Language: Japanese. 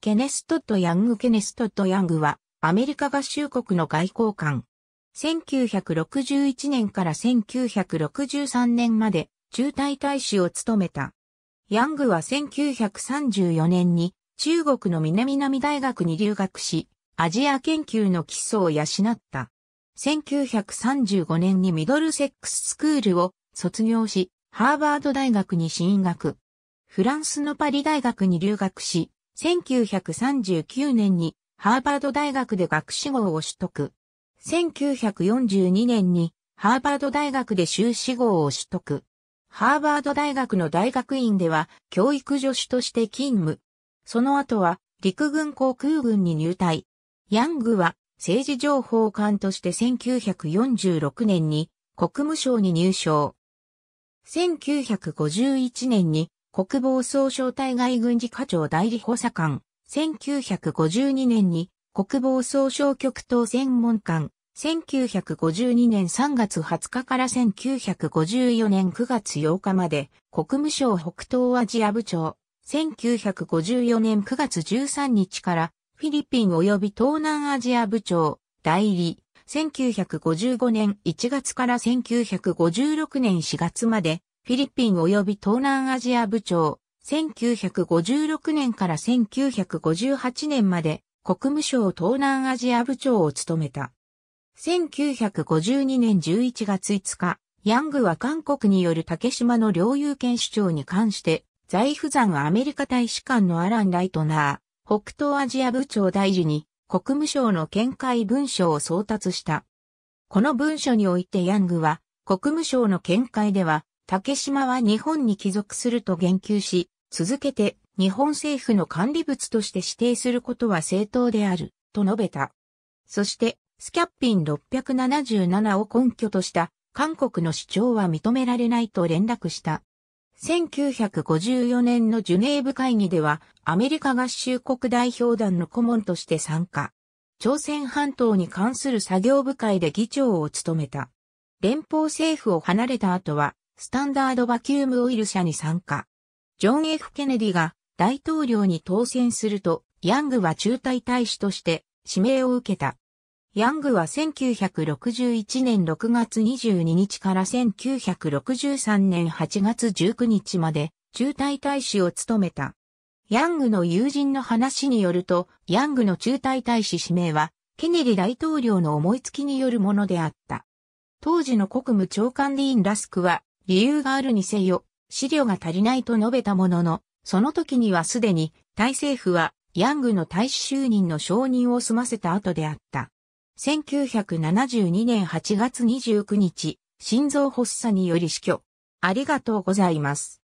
ケネス・トット・ヤング・ケネス・トット・ヤングは、アメリカ合衆国の外交官。1961年から1963年まで、中隊大使を務めた。ヤングは1934年に、中国の南南大学に留学し、アジア研究の基礎を養った。1935年にミドルセックススクールを卒業し、ハーバード大学に進学。フランスのパリ大学に留学し、1939年にハーバード大学で学士号を取得。1942年にハーバード大学で修士号を取得。ハーバード大学の大学院では教育助手として勤務。その後は陸軍航空軍に入隊。ヤングは政治情報官として1946年に国務省に入省。1951年に国防総省対外軍事課長代理補佐官、1952年に国防総省局東専門官、1952年3月20日から1954年9月8日まで国務省北東アジア部長、1954年9月13日からフィリピン及び東南アジア部長、代理、1955年1月から1956年4月までフィリピン及び東南アジア部長、1956年から1958年まで国務省東南アジア部長を務めた。1952年11月5日、ヤングは韓国による竹島の領有権主張に関して、財布山アメリカ大使館のアラン・ライトナー、北東アジア部長大事に国務省の見解文書を送達した。この文書においてヤングは、国務省の見解では、竹島は日本に帰属すると言及し、続けて日本政府の管理物として指定することは正当である、と述べた。そして、スキャッピン677を根拠とした韓国の主張は認められないと連絡した。1954年のジュネーブ会議ではアメリカ合衆国代表団の顧問として参加。朝鮮半島に関する作業部会で議長を務めた。連邦政府を離れた後はスタンダードバキュームオイル社に参加。ジョン・ F・ ケネディが大統領に当選すると、ヤングは中隊大使として指名を受けた。ヤングは1961年6月22日から1963年8月19日まで中隊大使を務めた。ヤングの友人の話によると、ヤングの中隊大使指名は、ケネディ大統領の思いつきによるものであった。当時の国務長官ディーン・ラスクは、理由があるにせよ、資料が足りないと述べたものの、その時にはすでに、タイ政府は、ヤングの大使就任の承認を済ませた後であった。1972年8月29日、心臓発作により死去。ありがとうございます。